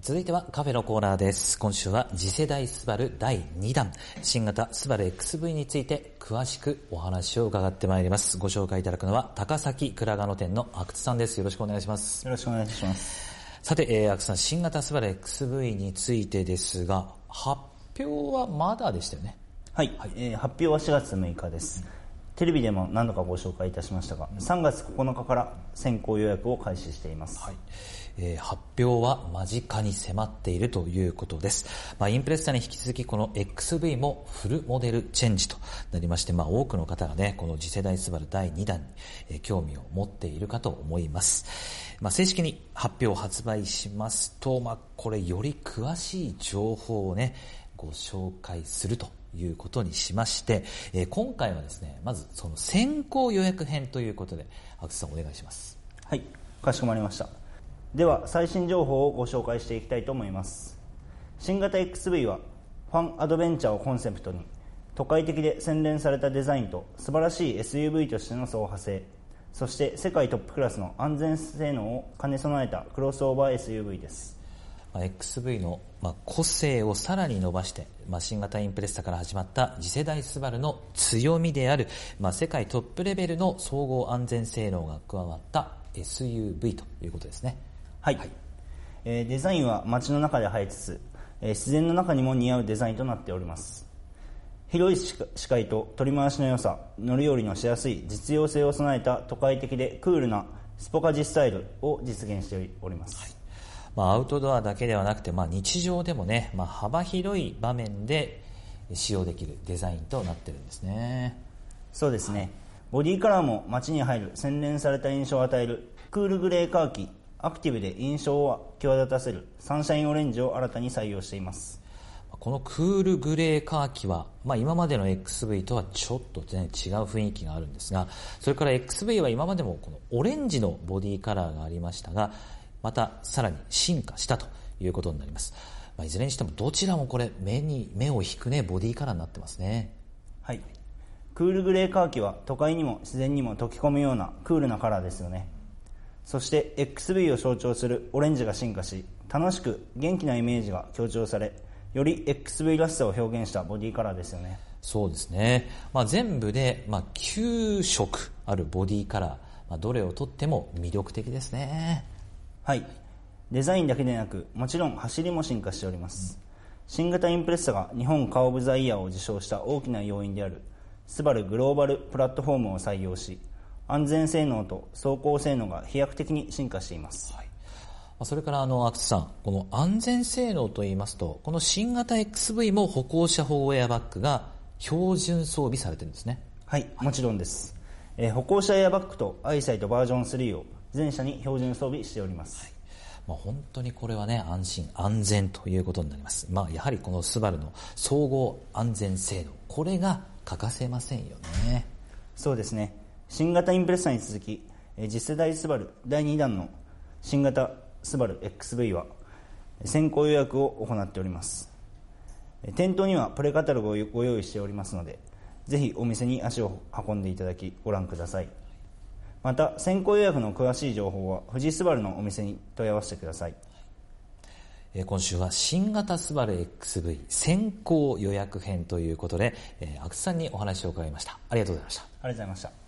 続いてはカフェのコーナーです。今週は次世代スバル第2弾、新型スバル XV について詳しくお話を伺ってまいります。ご紹介いただくのは高崎倉賀野店の阿久津さんです。よろしくお願いします。よろしくお願いします。さて、え阿久津さん、新型スバル XV についてですが、発表はまだでしたよね。はい、はい、えー、発表は4月6日です。うんテレビでも何度かご紹介いたしましたが3月9日から先行予約を開始しています、はいえー、発表は間近に迫っているということです、まあ、インプレッサに引き続きこの XV もフルモデルチェンジとなりまして、まあ、多くの方がねこの次世代スバル第2弾に、え興味を持っているかと思います、まあ、正式に発表発売しますと、まあ、これより詳しい情報をねご紹介するということにしまして、えー、今回はですねまずその先行予約編ということで阿久さんお願いしますはいかしこまりましたでは最新情報をご紹介していきたいと思います新型 XV はファンアドベンチャーをコンセプトに都会的で洗練されたデザインと素晴らしい SUV としての走破性そして世界トップクラスの安全性能を兼ね備えたクロスオーバー SUV です XV の、ま個性をさらに伸ばして、ま新型インプレッサから始まった次世代スバルの強みである、ま世界トップレベルの総合安全性能が加わった SUV ということですねはい、はい、えデザインは街の中で生えつつ、え自然の中にも似合うデザインとなっております広い視界と取り回しの良さ乗り降りのしやすい実用性を備えた都会的でクールなスポカジスタイルを実現しております、はいまあ、アウトドアだけではなくて、まあ、日常でもね、まあ、幅広い場面で使用できるデザインとなってるんですねそうですね、ボディカラーも街に入る洗練された印象を与えるクールグレーカーキアクティブで印象を際立たせるサンシャインオレンジを新たに採用していますこのクールグレーカーキは、まあ、今までの XV とはちょっと、然違う雰囲気があるんですがそれから XV は今までもこのオレンジのボディカラーがありましたがまたさらに進化したということになります。まあ、いずれにしてもどちらもこれ目に目を引くねボディカラーになってますね。はい。クールグレーカーキは都会にも自然にも溶け込むようなクールなカラーですよね。そして XV を象徴するオレンジが進化し、楽しく元気なイメージが強調され、より XV らしさを表現したボディカラーですよね。そうですね。まあ、全部で、まあ、9色あるボディカラー、まあ、どれをとっても魅力的ですね。はいデザインだけでなくもちろん走りも進化しております、新型インプレッサが日本カー・オブ・ザ・イヤーを受賞した大きな要因であるスバルグローバルプラットフォームを採用し安全性能と走行性能が飛躍的に進化しています、はいそれからあの、アクスさん、この安全性能といいますと、この新型 XV も歩行者法エアバッグが標準装備されてるんですね。はい、もちろんです。えー、歩行者エアバッグとアイサイトバージョン3を全車に標準装備しております、はいまあ、本当にこれはね安心安全ということになります、まあ、やはりこのスバルの総合安全制度これが欠かせませんよねそうですね新型インプレッサに続き次世代スバル第2弾の新型スバル XV は先行予約を行っております店頭にはプレカタログをご用意しておりますのでぜひお店に足を運んでいただきご覧くださいまた先行予約の詳しい情報は富士スバルのお店に問い合わせてください今週は新型スバル XV 先行予約編ということで阿久津さんにお話を伺いましたありがとうございましたありがとうございました